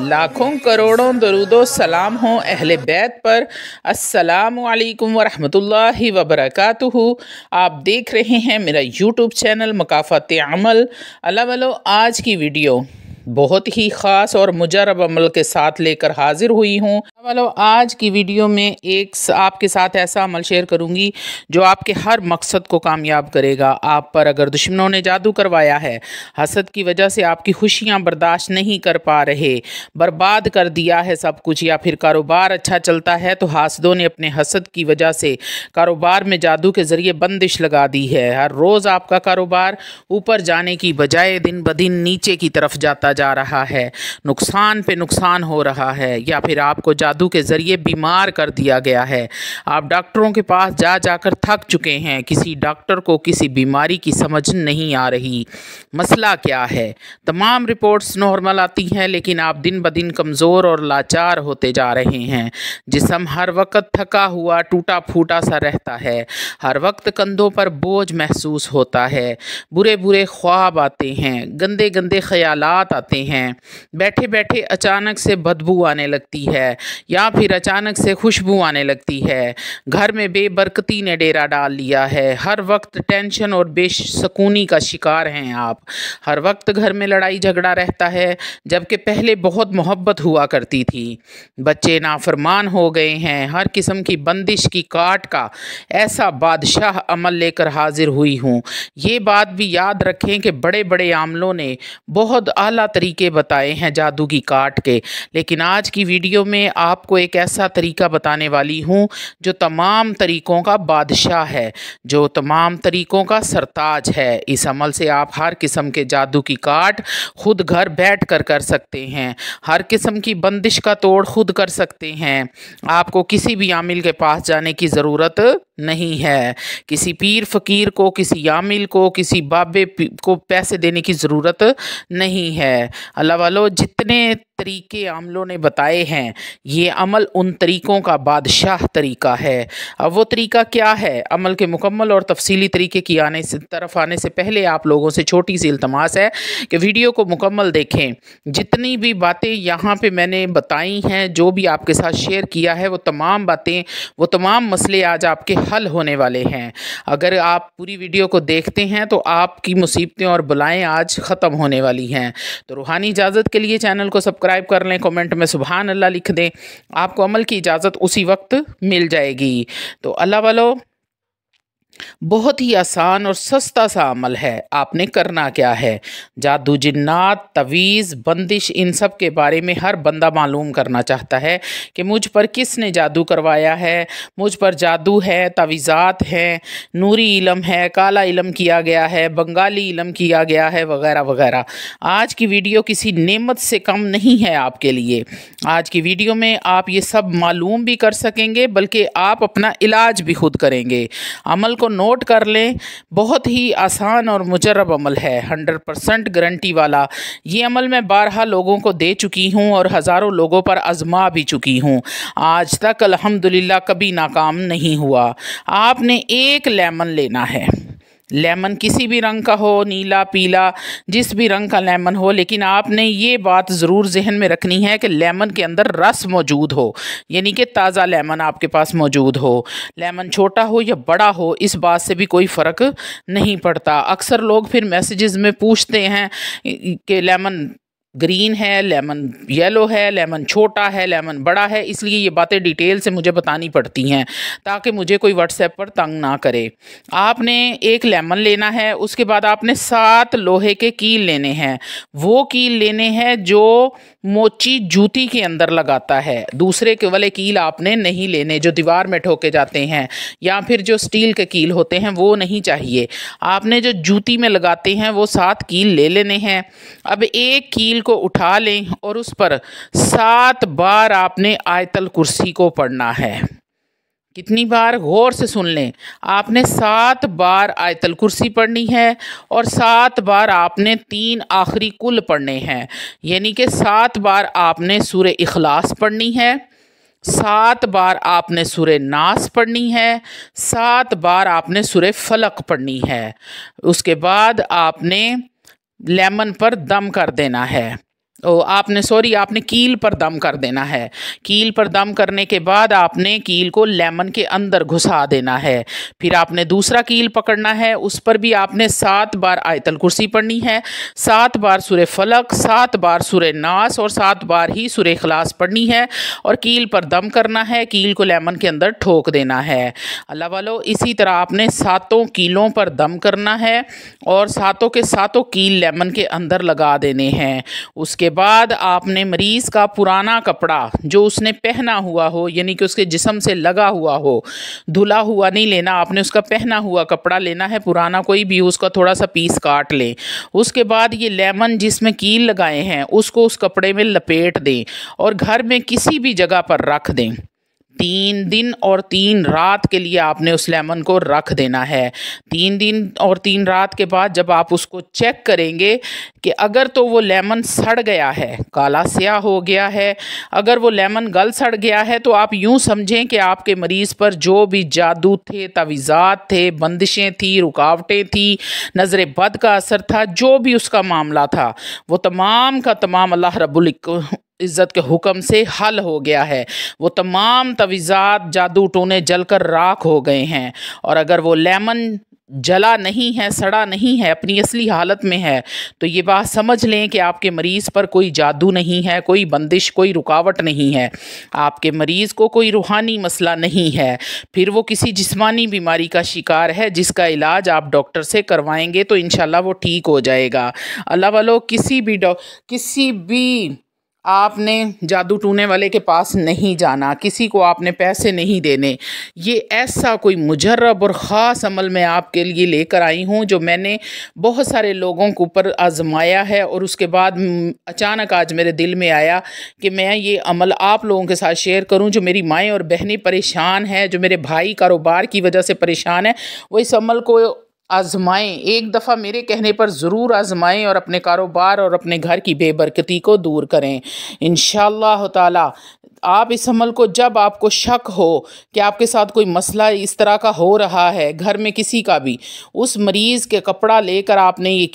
लाखों करोड़ों दरुदो सलाम हो अहल बैत पर असलकम वरहमल वबरक आप देख रहे हैं मेरा यूट्यूब चैनल मकाफ़त अमल अलावलो वालो आज की वीडियो बहुत ही ख़ास और मुजरब अमल के साथ लेकर हाज़िर हुई हूँ वालों आज की वीडियो में एक आपके साथ ऐसा अमल शेयर करूंगी जो आपके हर मकसद को कामयाब करेगा आप पर अगर दुश्मनों ने जादू करवाया है हसद की वजह से आपकी खुशियां बर्दाश्त नहीं कर पा रहे बर्बाद कर दिया है सब कुछ या फिर कारोबार अच्छा चलता है तो हासदों ने अपने हसद की वजह से कारोबार में जादू के ज़रिए बंदिश लगा दी है हर रोज़ आपका कारोबार ऊपर जाने की बजाय दिन ब दिन नीचे की तरफ जाता जा रहा है नुकसान पे नुकसान हो रहा है या फिर आपको जादू के ज़रिए बीमार कर दिया गया है आप डॉक्टरों के पास जा जाकर थक चुके हैं किसी डॉक्टर को किसी बीमारी की समझ नहीं आ रही मसला क्या है तमाम रिपोर्ट्स नॉर्मल आती हैं लेकिन आप दिन ब दिन कमज़ोर और लाचार होते जा रहे हैं जिसम हर वक्त थका हुआ टूटा फूटा सा रहता है हर वक्त कंधों पर बोझ महसूस होता है बुरे बुरे ख्वाब आते हैं गंदे गंदे ख्याल आते हैं बैठे बैठे अचानक से बदबू आने लगती है या फिर अचानक से खुशबू आने लगती है घर में बेबरकती ने डेरा डाल लिया है हर वक्त टेंशन और बेसकूनी का शिकार हैं आप हर वक्त घर में लड़ाई झगड़ा रहता है जबकि पहले बहुत मोहब्बत हुआ करती थी बच्चे नाफरमान हो गए हैं हर किस्म की बंदिश की काट का ऐसा बादशाह अमल लेकर हाजिर हुई हूँ ये बात भी याद रखें कि बड़े बड़े आमलों ने बहुत अला तरीके बताए हैं जादू की काट के लेकिन आज की वीडियो में आप आपको एक ऐसा तरीका बताने वाली हूँ जो तमाम तरीक़ों का बादशाह है जो तमाम तरीक़ों का सरताज है इस अमल से आप हर किस्म के जादू की काट खुद घर बैठ कर कर सकते हैं हर किस्म की बंदिश का तोड़ खुद कर सकते हैं आपको किसी भी आमिल के पास जाने की ज़रूरत नहीं है किसी पीर फकीर को किसी यामिल को किसी बाबे को पैसे देने की ज़रूरत नहीं है अल्लाह वालों जितने तरीके आमलों ने बताए हैं ये अमल उन तरीक़ों का बादशाह तरीका है अब वो तरीका क्या है अमल के मुकम्मल और तफसीली तरीके की आने से तरफ आने से पहले आप लोगों से छोटी सी अल्तमास है कि वीडियो को मुकम्मल देखें जितनी भी बातें यहाँ पर मैंने बताई हैं जो भी आपके साथ शेयर किया है वो तमाम बातें वो तमाम मसले आज आपके हल होने वाले हैं अगर आप पूरी वीडियो को देखते हैं तो आपकी मुसीबतें और बुलाएँ आज ख़त्म होने वाली हैं तो रूहानी इजाज़त के लिए चैनल को सब्सक्राइब कर लें कॉमेंट में सुबहान अल्लाह लिख दें आपको अमल की इजाज़त उसी वक्त मिल जाएगी तो अल्लाह वालों बहुत ही आसान और सस्ता सा अमल है आपने करना क्या है जादू जिन्नात तवीज़ बंदिश इन सब के बारे में हर बंदा मालूम करना चाहता है कि मुझ पर किसने जादू करवाया है मुझ पर जादू है तवीज़ात हैं नूरी इलम है काला इलम किया गया है बंगाली इलम किया गया है वगैरह वगैरह आज की वीडियो किसी नेमत से कम नहीं है आपके लिए आज की वीडियो में आप ये सब मालूम भी कर सकेंगे बल्कि आप अपना इलाज भी खुद करेंगे अमल को नोट कर लें बहुत ही आसान और मुजरब अमल है हंड्रेड परसेंट गारंटी वाला ये अमल मैं बारह लोगों को दे चुकी हूँ और हज़ारों लोगों पर आजमा भी चुकी हूँ आज तक अलहमदिल्ला कभी नाकाम नहीं हुआ आपने एक लेमन लेना है लेमन किसी भी रंग का हो नीला पीला जिस भी रंग का लेमन हो लेकिन आपने ये बात ज़रूर जहन में रखनी है कि लेमन के अंदर रस मौजूद हो यानी कि ताज़ा लेमन आपके पास मौजूद हो लेमन छोटा हो या बड़ा हो इस बात से भी कोई फ़र्क नहीं पड़ता अक्सर लोग फिर मैसेजेस में पूछते हैं कि लेमन ग्रीन है लेमन येलो है लेमन छोटा है लेमन बड़ा है इसलिए ये बातें डिटेल से मुझे बतानी पड़ती हैं ताकि मुझे कोई व्हाट्सएप पर तंग ना करे आपने एक लेमन लेना है उसके बाद आपने सात लोहे के कील लेने हैं वो कील लेने हैं जो मोची जूती के अंदर लगाता है दूसरे के वाले कील आपने नहीं लेने जो दीवार में ठोके जाते हैं या फिर जो स्टील के कील होते हैं वो नहीं चाहिए आपने जो जूती में लगाते हैं वो सात कील ले लेने हैं अब एक कील को उठा लें और उस पर सात बार आपने आयतल कुर्सी को पढ़ना है कितनी बार गौर से सुन लें आपने सात बार आयतल कुर्सी पढ़नी है और सात बार आपने तीन आखिरी कुल पढ़ने हैं यानी कि सात बार आपने सूर इखलास पढ़नी है सात बार आपने सुर नास पढ़नी है सात बार आपने सुर फलक पढ़नी है उसके बाद आपने लेमन पर दम कर देना है ओ तो आपने सॉरी आपने कील पर दम कर देना है कील पर दम करने के बाद आपने कील को लेमन के अंदर घुसा देना है फिर आपने दूसरा कील पकड़ना है उस पर भी आपने सात बार आयतल कुर्सी पढ़नी है सात बार सुर फलक सात बार सुर नास और सात बार ही सुर खलास पढ़नी है और कील पर दम करना है कील को लेमन के अंदर ठोक देना है अल्लाह वालो इसी तरह आपने सातों कीलों पर दम करना है और सातों के सातों कील लेमन के अंदर लगा देने हैं उसके बाद आपने मरीज़ का पुराना कपड़ा जो उसने पहना हुआ हो यानी कि उसके जिसम से लगा हुआ हो धुला हुआ नहीं लेना आपने उसका पहना हुआ कपड़ा लेना है पुराना कोई भी उसका थोड़ा सा पीस काट लें उसके बाद ये लेमन जिसमें कील लगाए हैं उसको उस कपड़े में लपेट दें और घर में किसी भी जगह पर रख दें तीन दिन और तीन रात के लिए आपने उस लेमन को रख देना है तीन दिन और तीन रात के बाद जब आप उसको चेक करेंगे कि अगर तो वो लेमन सड़ गया है काला स्याह हो गया है अगर वो लेमन गल सड़ गया है तो आप यूँ समझें कि आपके मरीज़ पर जो भी जादू थे तवीज़ात थे बंदिशें थी रुकावटें थी नज़र बद का असर था जो भी उसका मामला था वो तमाम का तमाम अल्लाह रबुल इज़्ज़त के हुक्म से हल हो गया है वो तमाम तवीज़ात जादू टोने जल कर राख हो गए हैं और अगर वो लेमन जला नहीं है सड़ा नहीं है अपनी असली हालत में है तो ये बात समझ लें कि आपके मरीज़ पर कोई जादू नहीं है कोई बंदिश कोई रुकावट नहीं है आपके मरीज़ को कोई रूहानी मसला नहीं है फिर वो किसी जिस्मानी बीमारी का शिकार है जिसका इलाज आप डॉक्टर से करवाएंगे तो इन वो ठीक हो जाएगा अल्लाह वालों किसी भी डॉ किसी भी आपने जादू टूने वाले के पास नहीं जाना किसी को आपने पैसे नहीं देने ये ऐसा कोई मुजरब और ख़ास अमल मैं आपके लिए लेकर आई हूँ जो मैंने बहुत सारे लोगों के ऊपर आजमाया है और उसके बाद अचानक आज मेरे दिल में आया कि मैं ये अमल आप लोगों के साथ शेयर करूँ जो मेरी माएँ और बहनें परेशान हैं जो मेरे भाई कारोबार की वजह से परेशान है वो इस अमल को आजमाएं एक दफ़ा मेरे कहने पर ज़रूर आजमाएं और अपने कारोबार और अपने घर की बेबरकती को दूर करें इन ताला आप इस अमल को जब आपको शक हो कि आपके साथ कोई मसला इस तरह का हो रहा है घर में किसी का भी उस मरीज़ के कपड़ा लेकर आपने ये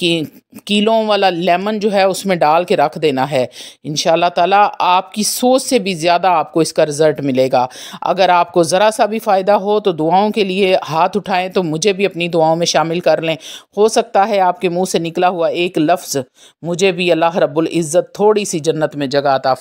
कीलों वाला लेमन जो है उसमें डाल के रख देना है इन ताला आपकी सोच से भी ज़्यादा आपको इसका रिज़ल्ट मिलेगा अगर आपको ज़रा सा भी फ़ायदा हो तो दुआओं के लिए हाथ उठाएं तो मुझे भी अपनी दुआओं में शामिल कर लें हो सकता है आपके मुँह से निकला हुआ एक लफ्ज़ मुझे भी अल्लाह रब्बुल इज़्ज़त थोड़ी सी जन्नत में जगह आता